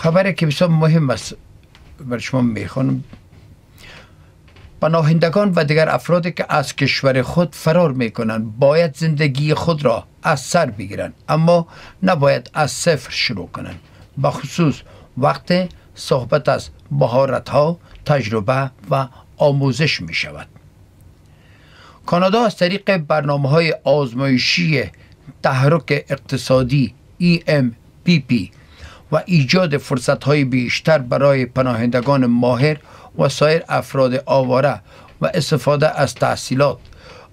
خبری که بسیار مهم است بر شما میخوانم پناهندگان و دیگر افرادی که از کشور خود فرار میکنند باید زندگی خود را از سر بگیرند اما نباید از صفر شروع کنند بخصوص وقت صحبت از مهارت ها تجربه و آموزش می شود کانادا از طریق برنامه های آزمایشی تحرک اقتصادی EMPP و ایجاد های بیشتر برای پناهندگان ماهر و سایر افراد آواره و استفاده از تحصیلات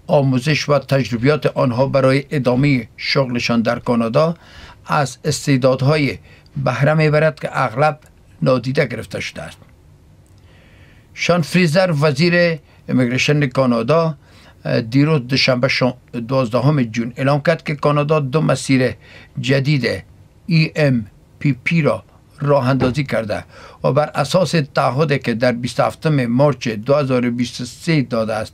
آموزش و تجربیات آنها برای ادامه شغلشان در کانادا از استعدادهای بهره میبرد که اغلب نادیده گرفته شده است شان فریزر وزیر امیگریشن کانادا دیروز دوشنبه 12 جون اعلام کرد که کانادا دو مسیر جدید EM پی پی را راه اندازی کرده و بر اساس تعهدی که در 27 مارچ 2023 داده است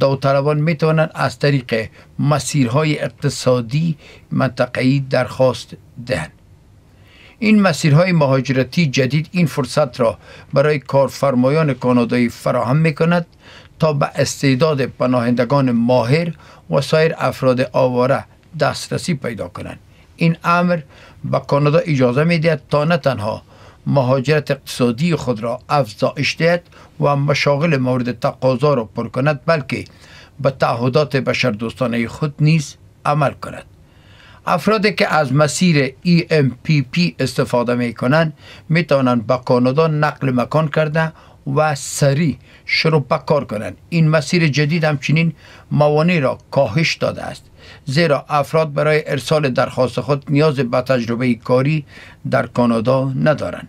داوطلبان می توانند از طریق مسیرهای اقتصادی منطقه‌ای درخواست دهند این مسیرهای مهاجرتی جدید این فرصت را برای کارفرمایان کانادایی فراهم می کند تا به استعداد پناهندگان ماهر و سایر افراد آواره دسترسی پیدا کنند این امر به کانادا اجازه دهد تا نه تنها مهاجرت اقتصادی خود را افزایش دهد و مشاغل مورد تقاضا را پر کند بلکه به تعهدات دوستانه خود نیز عمل کند افرادی که از مسیر پی e استفاده می کنند می توانند به کانادا نقل مکان کرده و سریع شروع به کار کنند این مسیر جدید همچنین موانع را کاهش داده است زیرا افراد برای ارسال درخواست خود نیاز به تجربه کاری در کانادا ندارند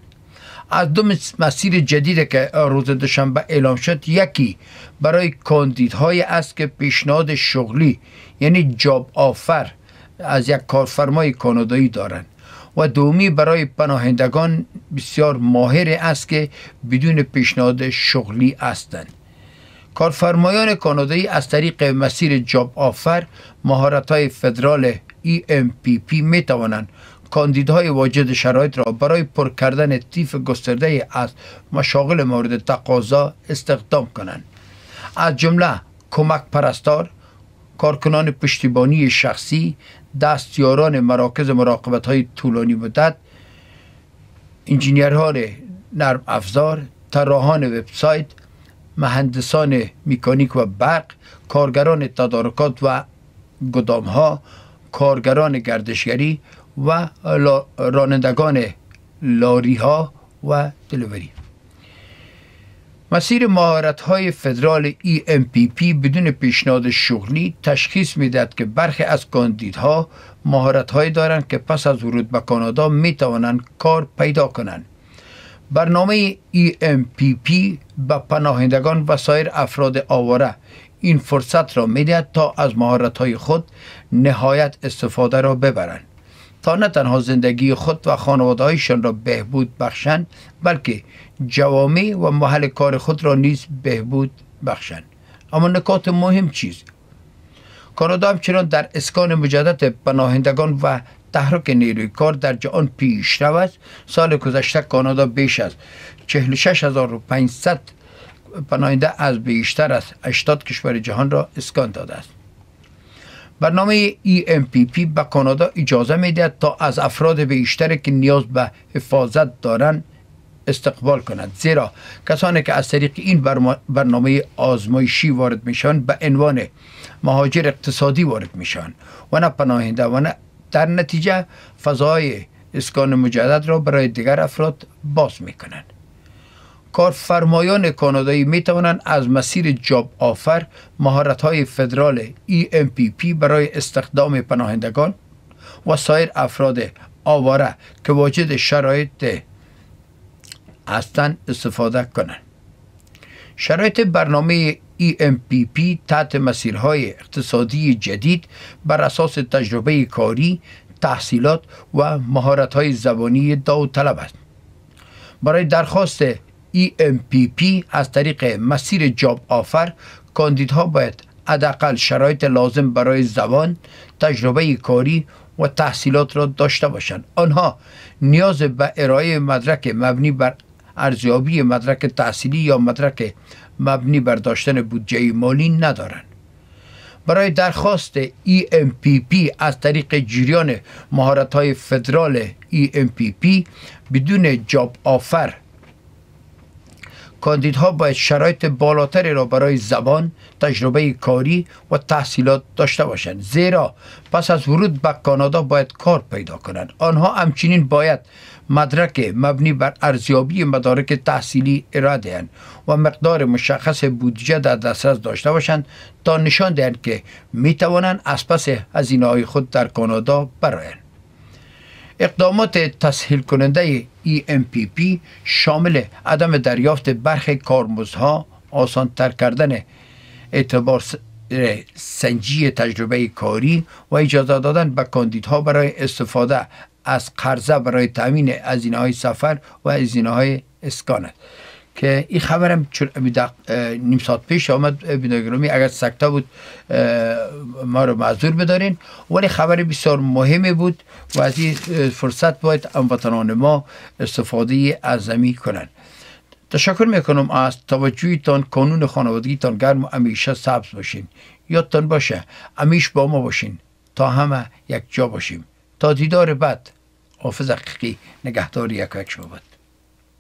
از دو مسیر جدید که روز دوشنبه اعلام شد یکی برای کاندیدهای است که پیشنهاد شغلی یعنی جاب آفر از یک کارفرمای کانادایی دارند و دومی برای پناهندگان بسیار ماهر است که بدون پیشنهاد شغلی هستند کارفرمایان کانادایی از طریق مسیر جاب آفر مهارت های فدرال پی e می توانند کاندیدهای واجد شرایط را برای پر کردن تیف گسترده از مشاغل مورد تقاضا استخدام کنند از جمله کمک پرستار کارکنان پشتیبانی شخصی دستیاران مراکز مراقبت های طولانی مدت انجینیرهای نرم افزار طراحان وبسایت مهندسان میکانیک و برق کارگران تدارکات و گدام ها کارگران گردشگری و رانندگان لاری ها و دلوری مسیر مهارت های فدرال پی e بدون پیشنهاد شغلی تشخیص میدهد که برخی از کاندیدها مهارت هایی دارند که پس از ورود به کانادا می توانند کار پیدا کنند برنامه پی e به پناهندگان و سایر افراد آواره این فرصت را میدهد تا از مهارت های خود نهایت استفاده را ببرند تا نه تنها زندگی خود و هایشان را بهبود بخشند بلکه جوامع و محل کار خود را نیز بهبود بخشند اما نکات مهم چیز کانادا همچنان در اسکان مجدد پناهندگان و تحرک نیروی کار در جهان پیش است سال گذشته کانادا بیش از 46500 پناهنده از بیشتر از 80 کشور جهان را اسکان داده است برنامه پی به کانادا اجازه دهد تا از افراد بیشتری که نیاز به حفاظت دارند استقبال کند. زیرا کسانی که از طریق این برنامه آزمایشی وارد شوند به عنوان مهاجر اقتصادی وارد میشن و نه پناهنده و نه در نتیجه فضای اسکان مجدد را برای دیگر افراد باز میکنند کارفرمایان کانادایی می توانند از مسیر جاب آفر مهارت های فدرال EMPP برای استخدام پناهندگان و سایر افراد آواره که واجد شرایط هستند استفاده کنند شرایط برنامه EMPP تحت مسیرهای اقتصادی جدید بر اساس تجربه کاری، تحصیلات و مهارت‌های زبانی داوطلب است. برای درخواست EMPP از طریق مسیر جاب آفر کاندیدها باید حداقل شرایط لازم برای زبان، تجربه کاری و تحصیلات را داشته باشند. آنها نیاز به ارائه مدرک مبنی بر ارزیابی مدرک تحصیلی یا مدرک مبنی بر داشتن بودجه مالی ندارند برای درخواست پی e از طریق جریان مهارت های فدرال پی e بدون جاب آفر کاندیدها باید شرایط بالاتری را برای زبان تجربه کاری و تحصیلات داشته باشند زیرا پس از ورود به کانادا باید کار پیدا کنند آنها همچنین باید مدرک مبنی بر ارزیابی مدارک تحصیلی ارائه دهند و مقدار مشخص بودجه در دسترس داشته باشند تا نشان دهند که می توانند از پس هزینه های خود در کانادا برایند اقدامات تسهیل کننده EMPP شامل عدم دریافت برخی کارمزدها آسانتر کردن اعتبار سنجی تجربه کاری و اجازه دادن به کاندیدها برای استفاده از قرضه برای تامین هزینه های سفر و از های اسکان است که این خبرم چون نیم ساعت پیش آمد بیناگرامی اگر سکته بود ما رو معذور بدارین ولی خبر بسیار مهمی بود و از این فرصت باید انبطنان ما استفاده از کنن تشکر میکنم از کنون قانون تان گرم و همیشه سبز باشین یادتان باشه امیش با ما باشین تا همه یک جا باشیم تا دیدار بعد حافظ حقیقی نگهداری یک یک شما